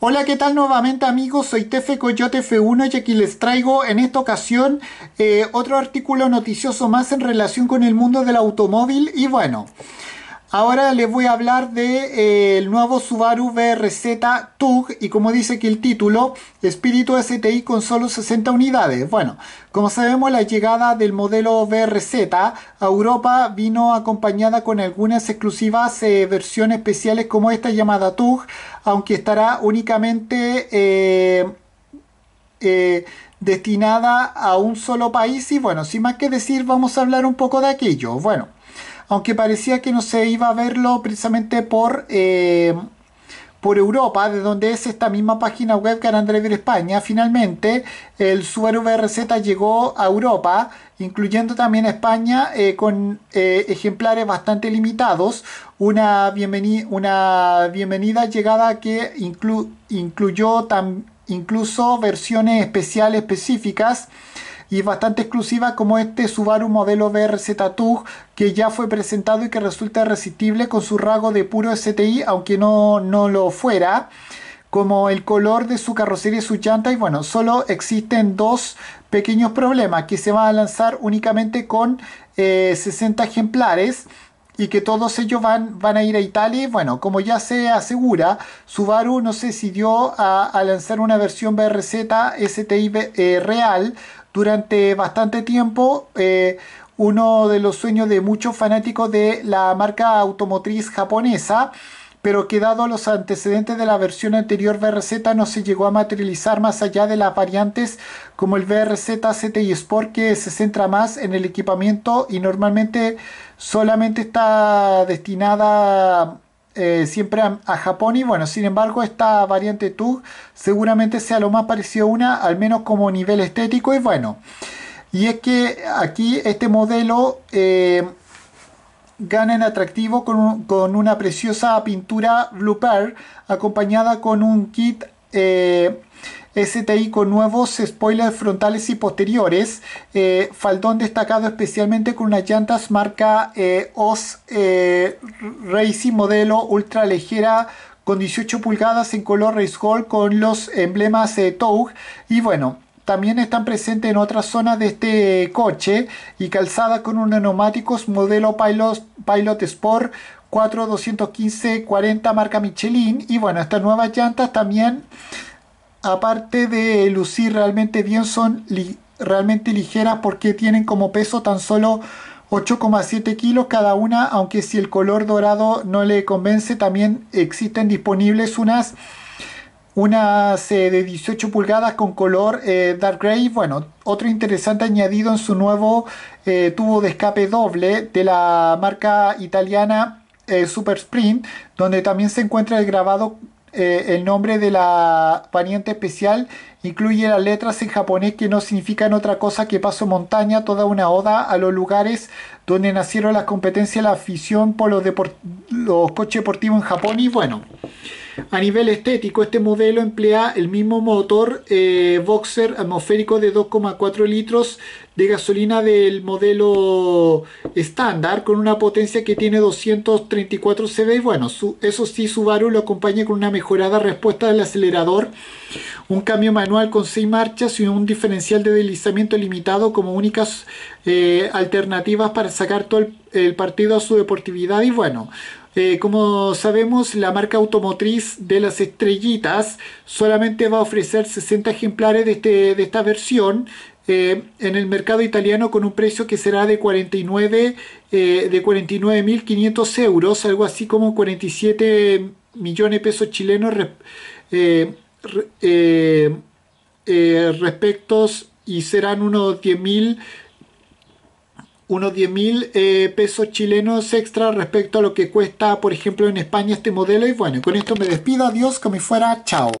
Hola, ¿qué tal nuevamente amigos? Soy Tefe Coyote F1 y aquí les traigo en esta ocasión eh, otro artículo noticioso más en relación con el mundo del automóvil y bueno... Ahora les voy a hablar del de, eh, nuevo Subaru BRZ Tug y como dice aquí el título, espíritu STI con solo 60 unidades. Bueno, como sabemos la llegada del modelo BRZ a Europa vino acompañada con algunas exclusivas eh, versiones especiales como esta llamada Tug, aunque estará únicamente... Eh, destinada a un solo país y bueno, sin más que decir vamos a hablar un poco de aquello. Bueno, aunque parecía que no se iba a verlo precisamente por, eh, por Europa, de donde es esta misma página web que harán de España. Finalmente, el Subaru VRZ llegó a Europa, incluyendo también a España, eh, con eh, ejemplares bastante limitados. Una, una bienvenida llegada que incluyó incluso versiones especiales específicas y bastante exclusiva como este Subaru modelo BRZ TUG que ya fue presentado y que resulta resistible con su rasgo de puro STI aunque no, lo fuera como el color de su carrocería y su llantas... y bueno, solo existen dos pequeños problemas que se van a lanzar únicamente con 60 eh, ejemplares y que todos ellos van, van a ir a Italia. Y bueno, como ya se asegura, Subaru no se decidió a, a lanzar una versión BRZ STI eh, real durante bastante tiempo eh, uno de los sueños de muchos fanáticos de la marca automotriz japonesa, pero que dado los antecedentes de la versión anterior BRZ no se llegó a materializar más allá de las variantes como el BRZ y Sport que se centra más en el equipamiento y normalmente solamente está destinada eh, siempre a, Japón y bueno, sin embargo esta variante TUG seguramente sea lo más parecido a una, al menos como nivel estético y bueno. Y es que aquí este modelo eh, gana en atractivo con, una preciosa pintura Blue Pearl acompañada con un kit eh, STI con nuevos spoilers frontales y posteriores, eh, faldón destacado especialmente con unas llantas marca eh, OS eh, Racing modelo ultra ligera con 18 pulgadas en color race gold con los emblemas eh, Toug y bueno también están presentes en otras zonas de este coche y calzada con unos neumáticos modelo Pilot, Pilot Sport 4215 40 marca Michelin y bueno estas nuevas llantas también aparte de lucir realmente bien, son realmente ligeras porque tienen como peso tan solo 8,7 kilos cada una, aunque si el color dorado no le convence, también existen disponibles unas, unas eh, de 18 pulgadas con color eh, dark gray. Bueno, otro interesante añadido en su nuevo eh, tubo de escape doble de la marca italiana Super Sprint, donde también se encuentra el grabado eh, el nombre de la pariente especial incluye las letras en japonés que no significan otra cosa que paso montaña, toda una oda a los lugares donde nacieron las competencias, la afición por los, los coches deportivos en Japón y bueno. A nivel estético, este modelo emplea el mismo motor eh, boxer atmosférico de 2,4 litros de gasolina del modelo estándar con una potencia que tiene 234 CV y bueno, eso sí Subaru lo acompaña con una mejorada respuesta del acelerador, un cambio manual con 6 marchas y un diferencial de deslizamiento limitado como únicas eh, alternativas para sacar todo el, el partido a su deportividad y bueno, eh, como sabemos, la marca automotriz de las estrellitas solamente va a ofrecer 60 ejemplares de, este, de esta versión. Eh, en el mercado italiano con un precio que será de 49 eh, de 49.500 euros algo así como 47 millones de pesos chilenos respectos y serán unos 10.000 unos 10.000 mil eh, pesos chilenos extra respecto a lo que cuesta, por ejemplo, en España este modelo. Y bueno, con esto me despido. Adiós, como fuera. Chao.